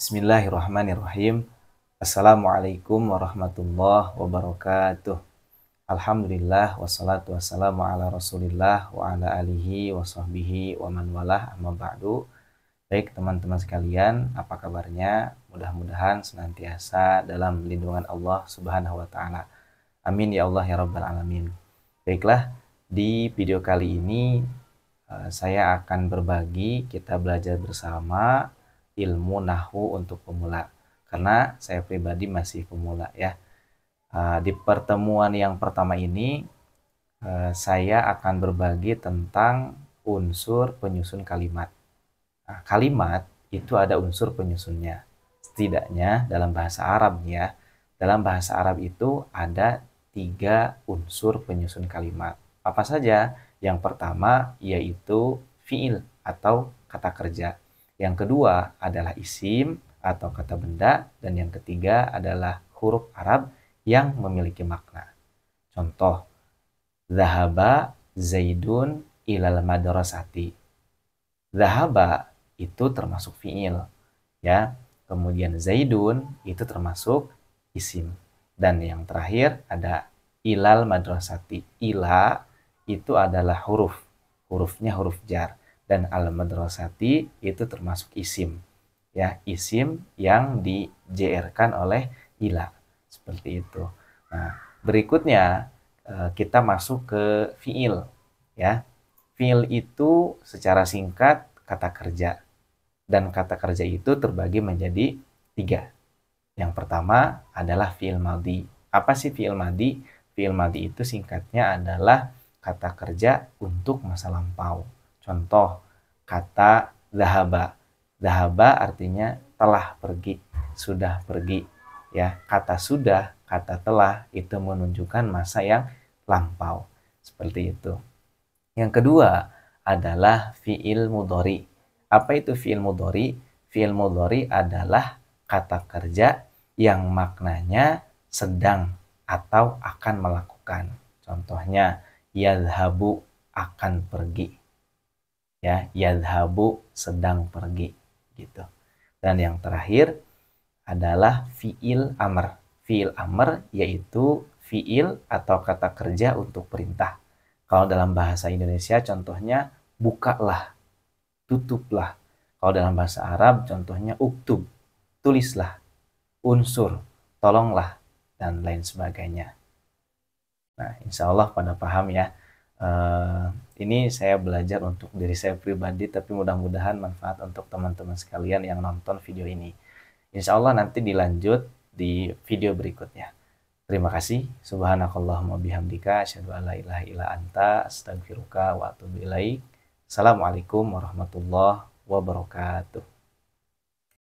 Bismillahirrahmanirrahim. Assalamualaikum warahmatullahi wabarakatuh. Alhamdulillah wassalatu wassalamu ala rasulillah wa ala alihi wa sahbihi wa man walah amma ba'du. Baik teman-teman sekalian, apa kabarnya? Mudah-mudahan senantiasa dalam lindungan Allah Subhanahu wa taala. Amin ya Allah ya rabbal alamin. Baiklah, di video kali ini eh, saya akan berbagi kita belajar bersama ilmu nahu untuk pemula karena saya pribadi masih pemula ya. Ah, di pertemuan yang pertama ini eh, saya akan berbagi tentang unsur penyusun kalimat. Nah, kalimat itu ada unsur penyusunnya. Setidaknya dalam bahasa Arab ya. Dalam bahasa Arab itu ada tiga unsur penyusun kalimat. Apa saja? Yang pertama yaitu fi'il atau kata kerja. Yang kedua adalah isim atau kata benda dan yang ketiga adalah huruf Arab yang memiliki makna. Contoh, Zahaba Zaidun ilal madrasati. Zahaba itu termasuk fi'il. Ya, kemudian Zaidun itu termasuk isim. Dan yang terakhir ada ilal madrasati. Ila itu adalah huruf. Hurufnya huruf jar dan al-madrasati itu termasuk isim ya isim yang dijerkan oleh ila seperti itu. Nah, berikutnya eh, kita masuk ke fiil ya. Fiil itu secara singkat kata kerja dan kata kerja itu terbagi menjadi tiga. Yang pertama adalah fiil madi. Apa sih fiil madi? Fiil madi itu singkatnya adalah kata kerja untuk masa lampau Contoh kata zahaba. Zahaba artinya telah pergi, sudah pergi. Ya, kata sudah, kata telah itu menunjukkan masa yang lampau. Seperti itu. Yang kedua adalah fiil mudori. Apa itu fiil mudori? Fiil mudori adalah kata kerja yang maknanya sedang atau akan melakukan. Contohnya, yadhabu akan pergi ya yadhabu sedang pergi gitu dan yang terakhir adalah fiil amr fiil amr yaitu fiil atau kata kerja untuk perintah kalau dalam bahasa Indonesia contohnya bukalah tutuplah kalau dalam bahasa Arab contohnya uktub tulislah unsur tolonglah dan lain sebagainya nah insya Allah pada paham ya eh, ini saya belajar untuk diri saya pribadi tapi mudah-mudahan manfaat untuk teman-teman sekalian yang nonton video ini. Insya Allah nanti dilanjut di video berikutnya. Terima kasih. Subhanakallahumma bihamdika. Asyadu ala ilaha ila anta. Astagfiruka wa atubu ilaih Assalamualaikum warahmatullahi wabarakatuh.